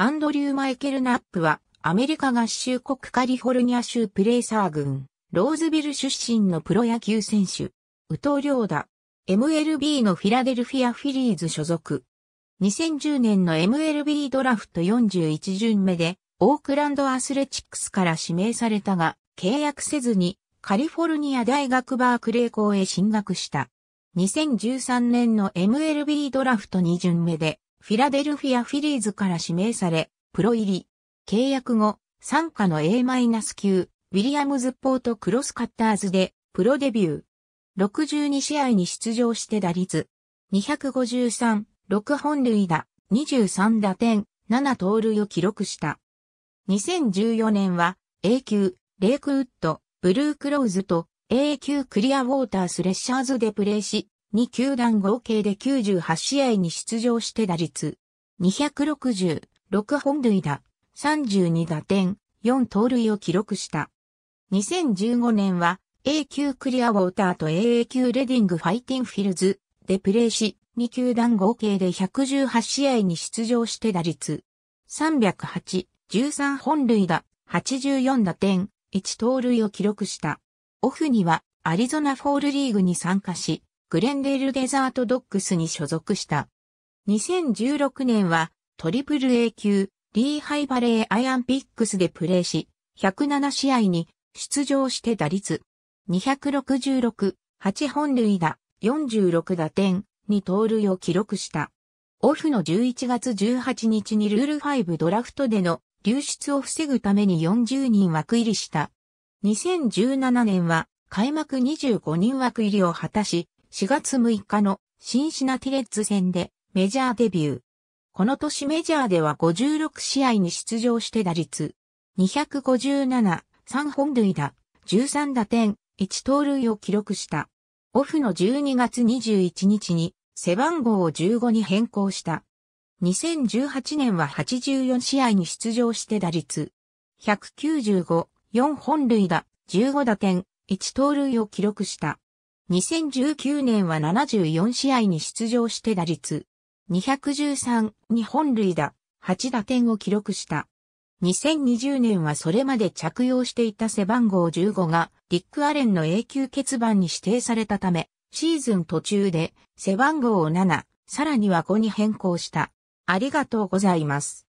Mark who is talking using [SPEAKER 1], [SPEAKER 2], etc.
[SPEAKER 1] アンドリュー・マイケル・ナップは、アメリカ合衆国カリフォルニア州プレーサー郡、ローズビル出身のプロ野球選手、宇藤良だ。MLB のフィラデルフィア・フィリーズ所属。2010年の MLB ドラフト41巡目で、オークランドアスレチックスから指名されたが、契約せずに、カリフォルニア大学バークレー校へ進学した。2013年の MLB ドラフト2巡目で、フィラデルフィア・フィリーズから指名され、プロ入り。契約後、参加の A- 9ウィリアムズポートクロスカッターズで、プロデビュー。62試合に出場して打率。253、6本塁打、23打点、7盗塁を記録した。2014年は、A 級、レイクウッド、ブルークローズと A 級クリアウォータースレッシャーズでプレーし、二球団合計で98試合に出場して打率、266本塁打、32打点、4盗塁を記録した。2015年は A 級クリアウォーターと AA 級レディングファイティンフィルズでプレーし、2球団合計で118試合に出場して打率、308、13本塁打、84打点、1盗塁を記録した。オフにはアリゾナフォールリーグに参加し、グレンデールデザートドッグスに所属した。2016年はトリプル A 級リーハイバレーアイアンピックスでプレーし、107試合に出場して打率266、8本塁打、46打点、に盗塁を記録した。オフの11月18日にルール5ドラフトでの流出を防ぐために40人枠入りした。2017年は開幕25人枠入りを果たし、4月6日のシンシナティレッズ戦でメジャーデビュー。この年メジャーでは56試合に出場して打率257、3本塁打、13打点、1盗塁を記録した。オフの12月21日に背番号を15に変更した。2018年は84試合に出場して打率195、4本塁打、15打点、1盗塁を記録した。2019年は74試合に出場して打率213に本塁打8打点を記録した。2020年はそれまで着用していた背番号15がリック・アレンの永久欠番に指定されたため、シーズン途中で背番号を7、さらには5に変更した。ありがとうございます。